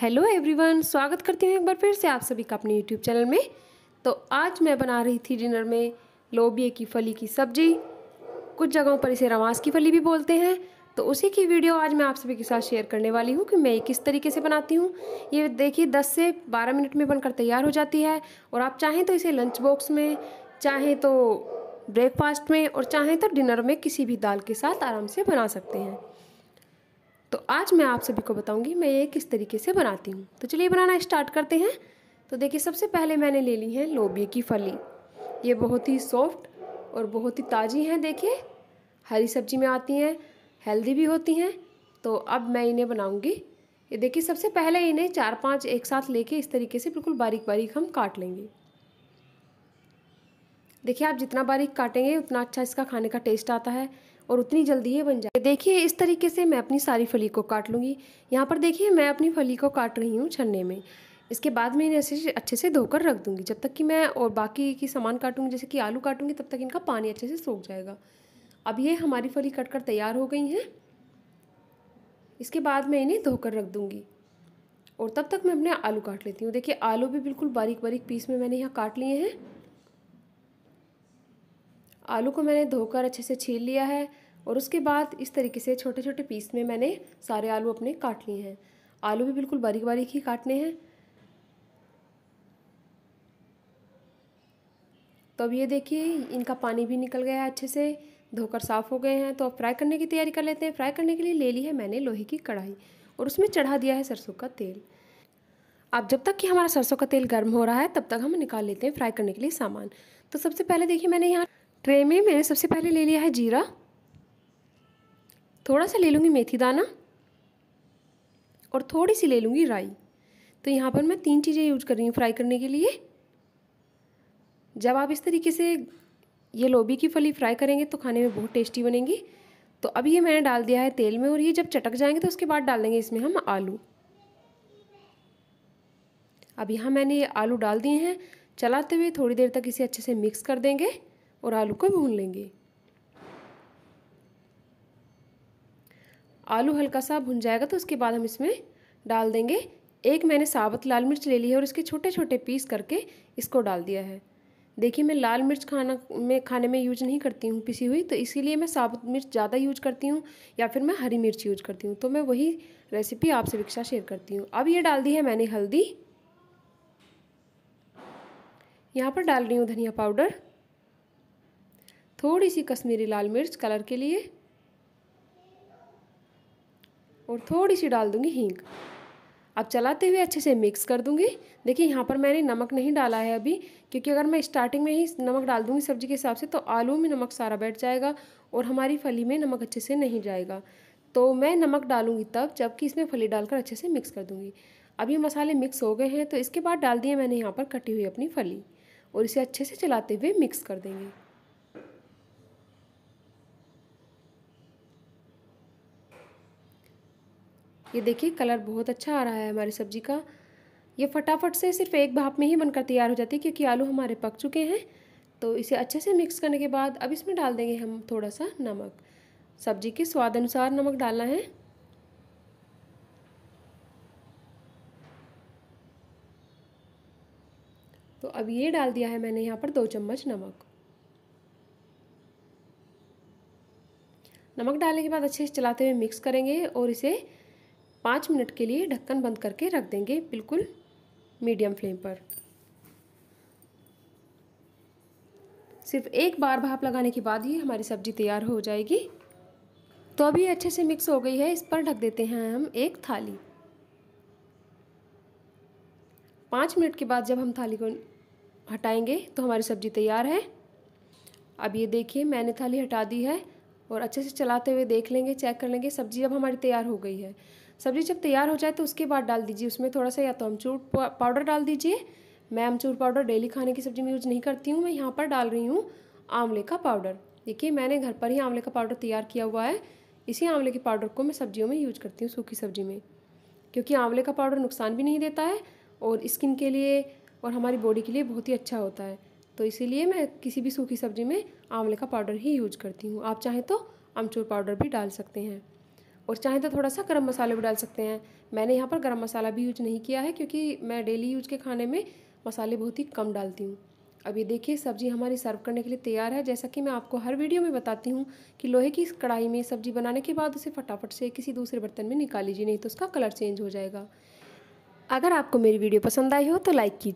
hello everyone स्वागत करती हूँ एक बार फिर से आप सभी का अपने यूट्यूब चैनल में तो आज मैं बना रही थी डिनर में लोबिया की फली की सब्जी कुछ जगहों पर इसे रवास की फली भी बोलते हैं तो उसी की वीडियो आज मैं आप सभी के साथ शेयर करने वाली हूँ कि मैं ये किस तरीके से बनाती हूँ ये देखिए दस से बारह मिनट में बनकर तैयार हो जाती है और आप चाहें तो इसे लंच बॉक्स में चाहें तो ब्रेकफास्ट में और चाहें तो डिनर में किसी भी दाल के साथ आराम से बना सकते हैं तो आज मैं आप सभी को बताऊंगी मैं ये किस तरीके से बनाती हूँ तो चलिए बनाना स्टार्ट करते हैं तो देखिए सबसे पहले मैंने ले ली है लोबिया की फली ये बहुत ही सॉफ्ट और बहुत ही ताज़ी हैं देखिए हरी सब्जी में आती हैं हेल्दी भी होती हैं तो अब मैं इन्हें बनाऊँगी ये देखिए सबसे पहले इन्हें चार पाँच एक साथ ले इस तरीके से बिल्कुल बारीक बारीक हम काट लेंगे देखिए आप जितना बारीक काटेंगे उतना अच्छा इसका खाने का टेस्ट आता है और उतनी जल्दी ये बन जाए देखिए इस तरीके से मैं अपनी सारी फली को काट लूँगी यहाँ पर देखिए मैं अपनी फली को काट रही हूँ छन्ने में इसके बाद मैं इन्हें ऐसे अच्छे से धोकर रख दूँगी जब तक कि मैं और बाकी की सामान काटूँगी जैसे कि आलू काटूँगी तब तक इनका पानी अच्छे से सूख जाएगा अब ये हमारी फली कट कर तैयार हो गई हैं इसके बाद मैं इन्हें धोकर रख दूँगी और तब तक मैं अपने आलू काट लेती हूँ देखिए आलू भी बिल्कुल बारीक बारीक पीस में मैंने यहाँ काट लिए हैं आलू को मैंने धोकर अच्छे से छील लिया है और उसके बाद इस तरीके से छोटे छोटे पीस में मैंने सारे आलू अपने काट लिए हैं आलू भी बिल्कुल बारीक बारीक ही काटने हैं तो अब ये देखिए इनका पानी भी निकल गया है अच्छे से धोकर साफ़ हो गए हैं तो अब फ्राई करने की तैयारी कर लेते हैं फ्राई करने के लिए ले ली है मैंने लोहे की कढ़ाई और उसमें चढ़ा दिया है सरसों का तेल अब जब तक कि हमारा सरसों का तेल गर्म हो रहा है तब तक हम निकाल लेते हैं फ्राई करने के लिए सामान तो सबसे पहले देखिए मैंने यहाँ ट्रे में मैंने सबसे पहले ले लिया है जीरा थोड़ा सा ले लूँगी मेथी दाना और थोड़ी सी ले लूँगी राई तो यहाँ पर मैं तीन चीज़ें यूज कर रही हूँ फ्राई करने के लिए जब आप इस तरीके से ये लोबी की फली फ्राई करेंगे तो खाने में बहुत टेस्टी बनेंगी तो अब ये मैंने डाल दिया है तेल में और ये जब चटक जाएंगे तो उसके बाद डाल देंगे इसमें हम आलू अब यहाँ मैंने ये आलू डाल दिए हैं चलाते हुए थोड़ी देर तक इसे अच्छे से मिक्स कर देंगे और आलू को भून लेंगे आलू हल्का सा भुन जाएगा तो उसके बाद हम इसमें डाल देंगे एक मैंने साबुत लाल मिर्च ले ली है और इसके छोटे छोटे पीस करके इसको डाल दिया है देखिए मैं लाल मिर्च खाना में खाने में यूज नहीं करती हूँ पिसी हुई तो इसीलिए मैं साबुत मिर्च ज़्यादा यूज करती हूँ या फिर मैं हरी मिर्च यूज करती हूँ तो मैं वही रेसिपी आपसे रिक्शा शेयर करती हूँ अब ये डाल दी है मैंने हल्दी यहाँ पर डाल रही हूँ धनिया पाउडर थोड़ी सी कश्मीरी लाल मिर्च कलर के लिए और थोड़ी सी डाल दूँगी हींग अब चलाते हुए अच्छे से मिक्स कर दूँगी देखिए यहाँ पर मैंने नमक नहीं डाला है अभी क्योंकि अगर मैं स्टार्टिंग में ही नमक डाल दूँगी सब्जी के हिसाब से तो आलू में नमक सारा बैठ जाएगा और हमारी फली में नमक अच्छे से नहीं जाएगा तो मैं नमक डालूँगी तब जबकि इसमें फली डालकर अच्छे से मिक्स कर दूँगी अब ये मसाले मिक्स हो गए हैं तो इसके बाद डाल दिए मैंने यहाँ पर कटी हुई अपनी फली और इसे अच्छे से चलाते हुए मिक्स कर देंगे ये देखिए कलर बहुत अच्छा आ रहा है हमारी सब्जी का ये फटाफट से सिर्फ एक भाप में ही बनकर तैयार हो जाती है क्योंकि आलू हमारे पक चुके हैं तो इसे अच्छे से मिक्स करने के बाद अब इसमें डाल देंगे हम थोड़ा सा नमक सब्जी के स्वाद अनुसार नमक डालना है तो अब ये डाल दिया है मैंने यहाँ पर दो चम्मच नमक नमक डालने के बाद अच्छे से चलाते हुए मिक्स करेंगे और इसे पाँच मिनट के लिए ढक्कन बंद करके रख देंगे बिल्कुल मीडियम फ्लेम पर सिर्फ एक बार भाप लगाने के बाद ही हमारी सब्ज़ी तैयार हो जाएगी तो अभी अच्छे से मिक्स हो गई है इस पर ढक देते हैं हम एक थाली पाँच मिनट के बाद जब हम थाली को हटाएंगे तो हमारी सब्ज़ी तैयार है अब ये देखिए मैंने थाली हटा दी है और अच्छे से चलाते हुए देख लेंगे चेक कर लेंगे सब्ज़ी अब हमारी तैयार हो गई है सब्ज़ी जब तैयार हो जाए तो उसके बाद डाल दीजिए उसमें थोड़ा सा या तो अमचूर पाउडर डाल दीजिए मैं अमचूर पाउडर डेली खाने की सब्ज़ी में यूज़ नहीं करती हूँ मैं यहाँ पर डाल रही हूँ आंवले का पाउडर देखिए मैंने घर पर ही आंवले का पाउडर तैयार किया हुआ है इसी आंवले के पाउडर को मैं सब्जियों में यूज करती हूँ सूखी सब्जी में क्योंकि आंवले का पाउडर नुकसान भी नहीं देता है और स्किन के लिए और हमारी बॉडी के लिए बहुत ही अच्छा होता है तो इसीलिए मैं किसी भी सूखी सब्जी में आंवले का पाउडर ही यूज करती हूँ आप चाहें तो अमचूर पाउडर भी डाल सकते हैं और चाहें तो थोड़ा सा गर्म मसाले भी डाल सकते हैं मैंने यहाँ पर गर्म मसाला भी यूज नहीं किया है क्योंकि मैं डेली यूज के खाने में मसाले बहुत ही कम डालती हूँ अब ये देखिए सब्ज़ी हमारी सर्व करने के लिए तैयार है जैसा कि मैं आपको हर वीडियो में बताती हूँ कि लोहे की कढ़ाई में सब्ज़ी बनाने के बाद उसे फटाफट से किसी दूसरे बर्तन में निकाल लीजिए नहीं तो उसका कलर चेंज हो जाएगा अगर आपको मेरी वीडियो पसंद आई हो तो लाइक कीजिए